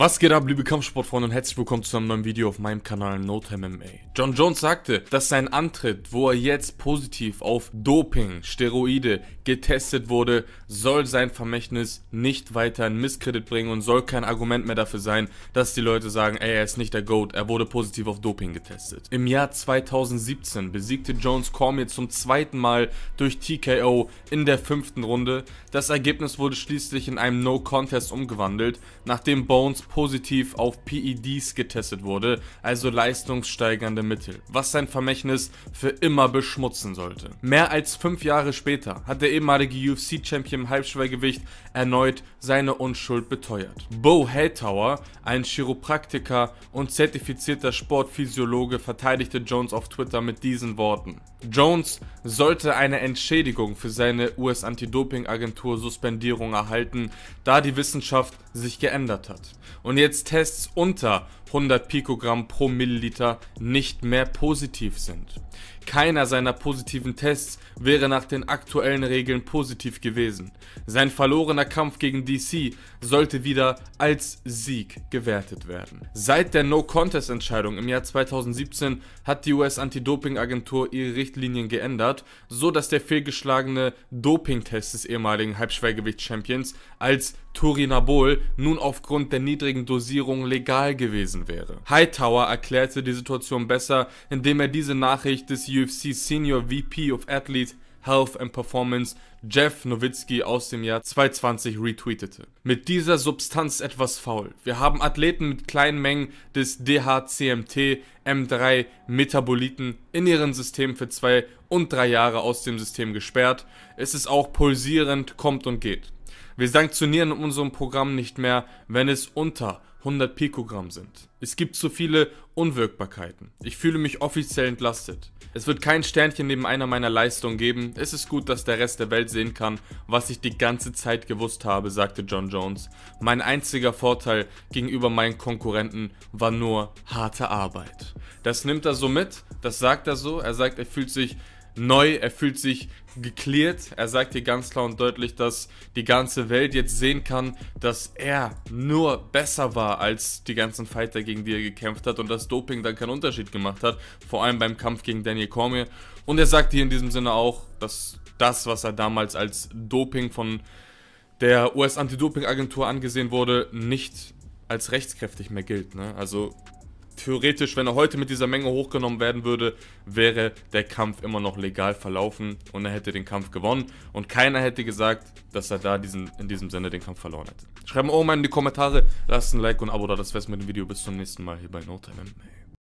Was geht ab, liebe Kampfsportfreunde und herzlich willkommen zu einem neuen Video auf meinem Kanal NoTime MMA. John Jones sagte, dass sein Antritt, wo er jetzt positiv auf Doping, Steroide getestet wurde, soll sein Vermächtnis nicht weiter in Misskredit bringen und soll kein Argument mehr dafür sein, dass die Leute sagen, ey, er ist nicht der GOAT, er wurde positiv auf Doping getestet. Im Jahr 2017 besiegte Jones Cormier zum zweiten Mal durch TKO in der fünften Runde. Das Ergebnis wurde schließlich in einem No-Contest umgewandelt, nachdem Bones positiv auf PEDs getestet wurde, also leistungssteigernde Mittel, was sein Vermächtnis für immer beschmutzen sollte. Mehr als fünf Jahre später hat der ehemalige UFC-Champion im Halbschwergewicht erneut seine Unschuld beteuert. Bo Hightower, ein Chiropraktiker und zertifizierter Sportphysiologe, verteidigte Jones auf Twitter mit diesen Worten. Jones sollte eine Entschädigung für seine US-Anti-Doping-Agentur-Suspendierung erhalten, da die Wissenschaft sich geändert hat und jetzt Tests unter 100 Pikogramm pro Milliliter nicht mehr positiv sind. Keiner seiner positiven Tests wäre nach den aktuellen Regeln positiv gewesen. Sein verlorener Kampf gegen DC sollte wieder als Sieg gewertet werden. Seit der No-Contest-Entscheidung im Jahr 2017 hat die US-Anti-Doping-Agentur ihre Richtlinien geändert, so dass der fehlgeschlagene Doping-Test des ehemaligen Halbschwergewicht-Champions als Turinabol nun aufgrund der niedrigen Dosierung legal gewesen gewesen wäre. Hightower erklärte die Situation besser, indem er diese Nachricht des UFC Senior VP of Athlete Health and Performance Jeff Nowitzki aus dem Jahr 2020 retweetete. Mit dieser Substanz etwas faul. Wir haben Athleten mit kleinen Mengen des DHCMT M3 Metaboliten in ihren System für zwei und drei Jahre aus dem System gesperrt. Es ist auch pulsierend, kommt und geht. Wir sanktionieren in unserem Programm nicht mehr, wenn es unter 100 Pikogramm sind. Es gibt zu viele Unwirkbarkeiten. Ich fühle mich offiziell entlastet. Es wird kein Sternchen neben einer meiner Leistungen geben. Es ist gut, dass der Rest der Welt sehen kann, was ich die ganze Zeit gewusst habe, sagte John Jones. Mein einziger Vorteil gegenüber meinen Konkurrenten war nur harte Arbeit. Das nimmt er so mit, das sagt er so. Er sagt, er fühlt sich neu, er fühlt sich geklärt. Er sagt hier ganz klar und deutlich, dass die ganze Welt jetzt sehen kann, dass er nur besser war als die ganzen Fighter, gegen die er gekämpft hat und dass Doping dann keinen Unterschied gemacht hat, vor allem beim Kampf gegen Daniel Cormier. Und er sagt hier in diesem Sinne auch, dass das, was er damals als Doping von der US-Anti-Doping-Agentur angesehen wurde, nicht als rechtskräftig mehr gilt. Ne? Also theoretisch, wenn er heute mit dieser Menge hochgenommen werden würde, wäre der Kampf immer noch legal verlaufen und er hätte den Kampf gewonnen und keiner hätte gesagt, dass er da diesen, in diesem Sinne den Kampf verloren hätte. Schreibt mal oben in die Kommentare, lasst ein Like und ein Abo da, das wär's mit dem Video. Bis zum nächsten Mal hier bei NoTime MMA.